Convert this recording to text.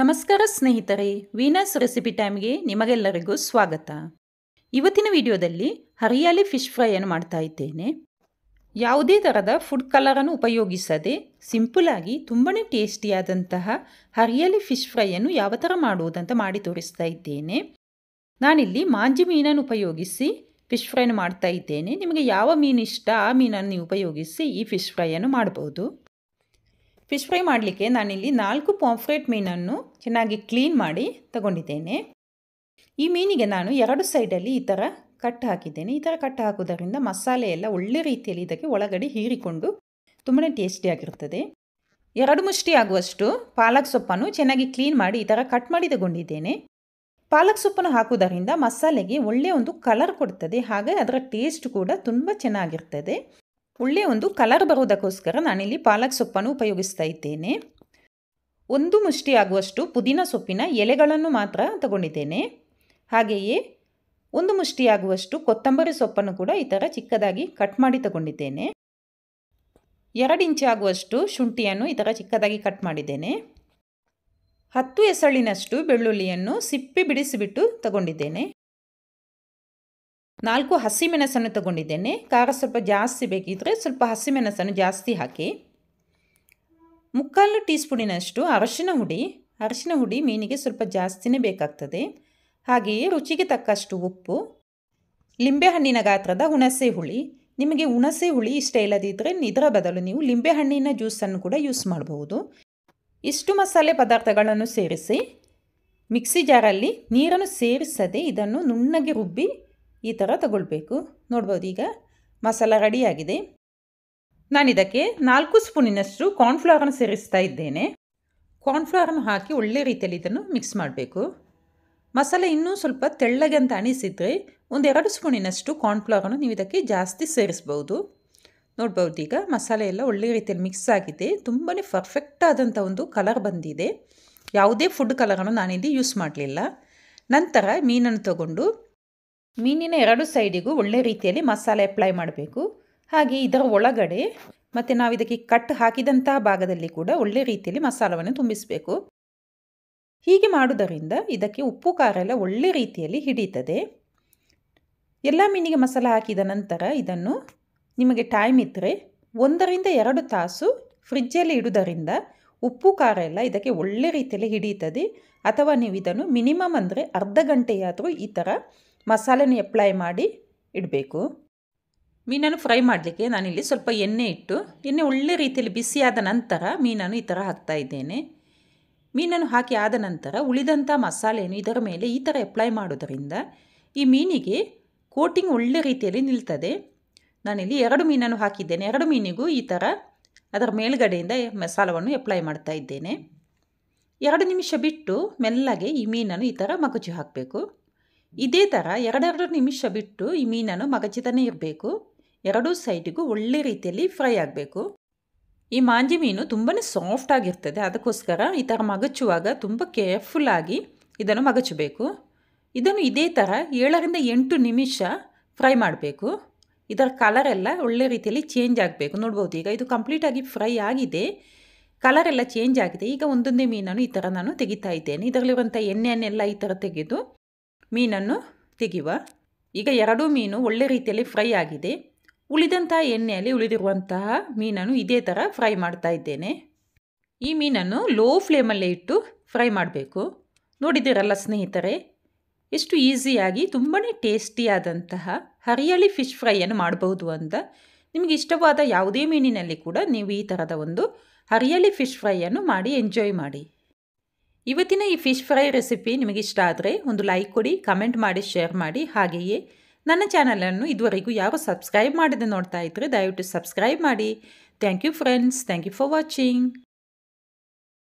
ನಮಸ್ಕಾರ ಸ್ನೇಹಿತರೆ Venus recipe ಟೈಮ್ಗೆ ನಿಮಗೆಲ್ಲರಿಗೂ ಸ್ವಾಗತ ಇವತ್ತಿನ ವಿಡಿಯೋದಲ್ಲಿ ಹರಿಯಾಲಿ ಫಿಶ್ ಫ್ರೈಯನ್ನು ಮಾಡ್ತಾ ಇದ್ದೇನೆ ಯಾವುದೇ ಥರದ ಫುಡ್ ಕಲರನ್ನು ಉಪಯೋಗಿಸದೆ ಆಗಿ ತುಂಬಾ ಟೇಸ್ಟಿಯಾದಂತಹ ಹರಿಯಾಲಿ ಫಿಶ್ ಫ್ರೈಯನ್ನು ಯಾವ ಥರ ಮಾಡುವುದಂತ ಮಾಡಿ ತೋರಿಸ್ತಾ ಇದ್ದೇನೆ ನಾನಿಲ್ಲಿ ಮಾಂಜಿ ಮೀನನ್ನು ಉಪಯೋಗಿಸಿ ಫಿಶ್ ಫ್ರೈನ ಮಾಡ್ತಾ ಇದ್ದೇನೆ ನಿಮಗೆ ಯಾವ ಮೀನು ಇಷ್ಟ ಆ ಮೀನನ್ನು ಉಪಯೋಗಿಸಿ ಈ ಫಿಶ್ ಫ್ರೈಯನ್ನು ಮಾಡ್ಬೋದು ಫಿಶ್ ಫ್ರೈ ಮಾಡಲಿಕ್ಕೆ ನಾನಿಲ್ಲಿ ನಾಲ್ಕು ಪಾಂಫ್ರೇಟ್ ಮೀನನ್ನು ಚೆನ್ನಾಗಿ ಕ್ಲೀನ್ ಮಾಡಿ ತಗೊಂಡಿದ್ದೇನೆ ಈ ಮೀನಿಗೆ ನಾನು ಎರಡು ಸೈಡಲ್ಲಿ ಈ ಥರ ಕಟ್ ಹಾಕಿದ್ದೇನೆ ಈ ಥರ ಕಟ್ ಹಾಕೋದರಿಂದ ಮಸಾಲೆ ಎಲ್ಲ ಒಳ್ಳೆ ರೀತಿಯಲ್ಲಿ ಇದಕ್ಕೆ ಒಳಗಡೆ ಹೀರಿಕೊಂಡು ತುಂಬಾ ಟೇಸ್ಟಿಯಾಗಿರ್ತದೆ ಎರಡು ಮುಷ್ಟಿ ಆಗುವಷ್ಟು ಪಾಲಕ್ ಸೊಪ್ಪನ್ನು ಚೆನ್ನಾಗಿ ಕ್ಲೀನ್ ಮಾಡಿ ಈ ಥರ ಕಟ್ ಮಾಡಿ ತಗೊಂಡಿದ್ದೇನೆ ಪಾಲಕ್ ಸೊಪ್ಪನ್ನು ಹಾಕೋದರಿಂದ ಮಸಾಲೆಗೆ ಒಳ್ಳೆಯ ಒಂದು ಕಲರ್ ಕೊಡ್ತದೆ ಹಾಗೆ ಅದರ ಟೇಸ್ಟ್ ಕೂಡ ತುಂಬ ಚೆನ್ನಾಗಿರ್ತದೆ ಒಳ್ಳೆಯ ಒಂದು ಕಲರ್ ಬರೋದಕ್ಕೋಸ್ಕರ ನಾನಿಲ್ಲಿ ಪಾಲಕ್ ಸೊಪ್ಪನ್ನು ಉಪಯೋಗಿಸ್ತಾ ಇದ್ದೇನೆ ಒಂದು ಮುಷ್ಟಿ ಆಗುವಷ್ಟು ಪುದೀನ ಸೊಪ್ಪಿನ ಎಲೆಗಳನ್ನು ಮಾತ್ರ ತಗೊಂಡಿದ್ದೇನೆ ಹಾಗೆಯೇ ಒಂದು ಮುಷ್ಟಿ ಆಗುವಷ್ಟು ಕೊತ್ತಂಬರಿ ಸೊಪ್ಪನ್ನು ಕೂಡ ಈ ಥರ ಚಿಕ್ಕದಾಗಿ ಕಟ್ ಮಾಡಿ ತಗೊಂಡಿದ್ದೇನೆ ಎರಡು ಇಂಚು ಆಗುವಷ್ಟು ಶುಂಠಿಯನ್ನು ಈ ಥರ ಚಿಕ್ಕದಾಗಿ ಕಟ್ ಮಾಡಿದ್ದೇನೆ ಹತ್ತು ಎಸಳಿನಷ್ಟು ಬೆಳ್ಳುಳ್ಳಿಯನ್ನು ಸಿಪ್ಪಿ ಬಿಡಿಸಿಬಿಟ್ಟು ತಗೊಂಡಿದ್ದೇನೆ ನಾಲ್ಕು ಹಸಿಮೆಣಸನ್ನು ತಗೊಂಡಿದ್ದೇನೆ ಖಾರ ಸ್ವಲ್ಪ ಜಾಸ್ತಿ ಬೇಕಿದ್ದರೆ ಸ್ವಲ್ಪ ಹಸಿಮೆಣಸನ್ನು ಜಾಸ್ತಿ ಹಾಕಿ ಮುಕ್ಕಾಲು ಟೀ ಸ್ಪೂನಿನಷ್ಟು ಅರಶಿನ ಹುಡಿ ಅರಶಿನ ಹುಡಿ ಮೀನಿಗೆ ಸ್ವಲ್ಪ ಜಾಸ್ತಿನೇ ಬೇಕಾಗ್ತದೆ ಹಾಗೆಯೇ ರುಚಿಗೆ ತಕ್ಕಷ್ಟು ಉಪ್ಪು ಲಿಂಬೆಹಣ್ಣಿನ ಗಾತ್ರದ ಹುಣಸೆ ಹುಳಿ ನಿಮಗೆ ಹುಣಸೆ ಹುಳಿ ಇಷ್ಟ ಇಲ್ಲದಿದ್ದರೆ ಇದರ ಬದಲು ನೀವು ಲಿಂಬೆಹಣ್ಣಿನ ಜ್ಯೂಸನ್ನು ಕೂಡ ಯೂಸ್ ಮಾಡಬಹುದು ಇಷ್ಟು ಮಸಾಲೆ ಪದಾರ್ಥಗಳನ್ನು ಸೇರಿಸಿ ಮಿಕ್ಸಿ ಜಾರಲ್ಲಿ ನೀರನ್ನು ಸೇರಿಸದೆ ಇದನ್ನು ನುಣ್ಣಗೆ ರುಬ್ಬಿ ಈ ಥರ ತಗೊಳ್ಬೇಕು ನೋಡ್ಬೋದು ಈಗ ಮಸಾಲ ರೆಡಿಯಾಗಿದೆ ನಾನಿದಕ್ಕೆ ನಾಲ್ಕು ಸ್ಪೂನಿನಷ್ಟು ಕಾರ್ನ್ಫ್ಲವರನ್ನು ಸೇರಿಸ್ತಾ ಇದ್ದೇನೆ ಕಾರ್ನ್ಫ್ಲವರನ್ನು ಹಾಕಿ ಒಳ್ಳೆ ರೀತಿಯಲ್ಲಿ ಇದನ್ನು ಮಿಕ್ಸ್ ಮಾಡಬೇಕು ಮಸಾಲೆ ಇನ್ನೂ ಸ್ವಲ್ಪ ತೆಳ್ಳಗೆ ಅಂತ ಅನಿಸಿದರೆ ಒಂದೆರಡು ಸ್ಪೂನಿನಷ್ಟು ಕಾರ್ನ್ಫ್ಲವರನ್ನು ನೀವು ಇದಕ್ಕೆ ಜಾಸ್ತಿ ಸೇರಿಸ್ಬೋದು ನೋಡ್ಬೋದು ಈಗ ಮಸಾಲೆ ಎಲ್ಲ ಒಳ್ಳೆ ರೀತಿಯಲ್ಲಿ ಮಿಕ್ಸ್ ಆಗಿದೆ ತುಂಬಾ ಪರ್ಫೆಕ್ಟ್ ಆದಂಥ ಒಂದು ಕಲರ್ ಬಂದಿದೆ ಯಾವುದೇ ಫುಡ್ ಕಲರನ್ನು ನಾನಿಲ್ಲಿ ಯೂಸ್ ಮಾಡಲಿಲ್ಲ ನಂತರ ಮೀನನ್ನು ತಗೊಂಡು ಮೀನಿನ ಎರಡು ಸೈಡಿಗೂ ಒಳ್ಳೆ ರೀತಿಯಲ್ಲಿ ಮಸಾಲೆ ಅಪ್ಲೈ ಮಾಡಬೇಕು ಹಾಗೆ ಇದರ ಒಳಗಡೆ ಮತ್ತು ನಾವು ಇದಕ್ಕೆ ಕಟ್ ಹಾಕಿದಂತಹ ಭಾಗದಲ್ಲಿ ಕೂಡ ಒಳ್ಳೆ ರೀತಿಯಲ್ಲಿ ಮಸಾಲವನ್ನು ತುಂಬಿಸಬೇಕು ಹೀಗೆ ಮಾಡುವುದರಿಂದ ಇದಕ್ಕೆ ಉಪ್ಪು ಖಾರ ಎಲ್ಲ ಒಳ್ಳೆ ರೀತಿಯಲ್ಲಿ ಹಿಡಿತದೆ ಎಲ್ಲ ಮೀನಿಗೆ ಮಸಾಲ ಹಾಕಿದ ನಂತರ ಇದನ್ನು ನಿಮಗೆ ಟೈಮ್ ಇದ್ದರೆ ಒಂದರಿಂದ ಎರಡು ತಾಸು ಫ್ರಿಜ್ಜಲ್ಲಿ ಇಡುವುದರಿಂದ ಉಪ್ಪು ಖಾರ ಎಲ್ಲ ಇದಕ್ಕೆ ಒಳ್ಳೆ ರೀತಿಯಲ್ಲಿ ಹಿಡಿಯುತ್ತದೆ ಅಥವಾ ನೀವು ಇದನ್ನು ಮಿನಿಮಮ್ ಅಂದರೆ ಅರ್ಧ ಗಂಟೆಯಾದರೂ ಈ ಥರ ಮಸಾಲೆನ ಎಪ್ಲೈ ಮಾಡಿ ಇಡಬೇಕು ಮೀನನ್ನು ಫ್ರೈ ಮಾಡಲಿಕ್ಕೆ ನಾನಿಲ್ಲಿ ಸ್ವಲ್ಪ ಎಣ್ಣೆ ಇಟ್ಟು ಎಣ್ಣೆ ಒಳ್ಳೆ ರೀತಿಯಲ್ಲಿ ಬಿಸಿಯಾದ ನಂತರ ಮೀನನ್ನು ಈ ಥರ ಹಾಕ್ತಾ ಇದ್ದೇನೆ ಮೀನನ್ನು ಹಾಕಿ ಆದ ನಂತರ ಉಳಿದಂಥ ಮಸಾಲೆಯನ್ನು ಇದರ ಮೇಲೆ ಈ ಥರ ಅಪ್ಲೈ ಮಾಡೋದರಿಂದ ಈ ಮೀನಿಗೆ ಕೋಟಿಂಗ್ ಒಳ್ಳೆ ರೀತಿಯಲ್ಲಿ ನಿಲ್ತದೆ ನಾನಿಲ್ಲಿ ಎರಡು ಮೀನನ್ನು ಹಾಕಿದ್ದೇನೆ ಎರಡು ಮೀನಿಗೂ ಈ ಥರ ಅದರ ಮೇಲುಗಡೆಯಿಂದ ಮಸಾಲವನ್ನು ಅಪ್ಲೈ ಮಾಡ್ತಾ ಇದ್ದೇನೆ ಎರಡು ನಿಮಿಷ ಬಿಟ್ಟು ಮೆಲ್ಲಗೆ ಈ ಮೀನನ್ನು ಈ ಥರ ಮಗುಜು ಹಾಕಬೇಕು ಇದೇ ಥರ ಎರಡೆರಡು ನಿಮಿಷ ಬಿಟ್ಟು ಈ ಮೀನನ್ನು ಮಗಚಿತಾನೆ ಇರಬೇಕು ಎರಡೂ ಸೈಡಿಗೂ ಒಳ್ಳೆ ರೀತಿಯಲ್ಲಿ ಫ್ರೈ ಆಗಬೇಕು ಈ ಮಾಂಜಿ ಮೀನು ತುಂಬಾ ಸಾಫ್ಟ್ ಆಗಿರ್ತದೆ ಅದಕ್ಕೋಸ್ಕರ ಈ ಥರ ಮಗಚುವಾಗ ತುಂಬ ಕೇರ್ಫುಲ್ಲಾಗಿ ಇದನ್ನು ಮಗಚಬೇಕು ಇದನ್ನು ಇದೇ ಥರ ಏಳರಿಂದ ಎಂಟು ನಿಮಿಷ ಫ್ರೈ ಮಾಡಬೇಕು ಇದರ ಕಲರ್ ಎಲ್ಲ ಒಳ್ಳೆ ರೀತಿಯಲ್ಲಿ ಚೇಂಜ್ ಆಗಬೇಕು ನೋಡ್ಬೋದು ಈಗ ಇದು ಕಂಪ್ಲೀಟಾಗಿ ಫ್ರೈ ಆಗಿದೆ ಕಲರ್ ಚೇಂಜ್ ಆಗಿದೆ ಈಗ ಒಂದೊಂದೇ ಮೀನನ್ನು ಈ ಥರ ನಾನು ತೆಗಿತಾ ಇದ್ದೇನೆ ಇದರಲ್ಲಿರುವಂಥ ಎಣ್ಣೆಯನ್ನೆಲ್ಲ ಈ ಥರ ತೆಗೆದು ಮೀನನ್ನು ತೆಗೆಯುವ ಈಗ ಎರಡೂ ಮೀನು ಒಳ್ಳೆ ರೀತಿಯಲ್ಲಿ ಫ್ರೈ ಆಗಿದೆ ಉಳಿದಂತಹ ಎಣ್ಣೆಯಲ್ಲಿ ಉಳಿದಿರುವಂತಹ ಮೀನನ್ನು ಇದೇ ಥರ ಫ್ರೈ ಮಾಡ್ತಾ ಇದ್ದೇನೆ ಈ ಮೀನನ್ನು ಲೋ ಫ್ಲೇಮಲ್ಲೇ ಇಟ್ಟು ಫ್ರೈ ಮಾಡಬೇಕು ನೋಡಿದ್ದೀರಲ್ಲ ಸ್ನೇಹಿತರೆ ಎಷ್ಟು ಈಸಿಯಾಗಿ ತುಂಬಾ ಟೇಸ್ಟಿಯಾದಂತಹ ಹರಿಯಳಿ ಫಿಶ್ ಫ್ರೈಯನ್ನು ಮಾಡಬಹುದು ಅಂತ ನಿಮಗೆ ಇಷ್ಟವಾದ ಯಾವುದೇ ಮೀನಿನಲ್ಲಿ ಕೂಡ ನೀವು ಈ ಥರದ ಒಂದು ಹರಿಯಳಿ ಫಿಶ್ ಫ್ರೈಯನ್ನು ಮಾಡಿ ಎಂಜಾಯ್ ಮಾಡಿ ಇವತ್ತಿನ ಈ ಫಿಶ್ ಫ್ರೈ ರೆಸಿಪಿ ನಿಮಗೆ ಇಷ್ಟ ಆದರೆ ಒಂದು ಲೈಕ್ ಕೊಡಿ ಕಮೆಂಟ್ ಮಾಡಿ ಶೇರ್ ಮಾಡಿ ಹಾಗೆಯೇ ನನ್ನ ಚಾನಲನ್ನು ಇದುವರೆಗೂ ಯಾರು ಸಬ್ಸ್ಕ್ರೈಬ್ ಮಾಡದೆ ನೋಡ್ತಾ ಇದ್ದರೆ ದಯವಿಟ್ಟು ಸಬ್ಸ್ಕ್ರೈಬ್ ಮಾಡಿ thank you friends thank you for watching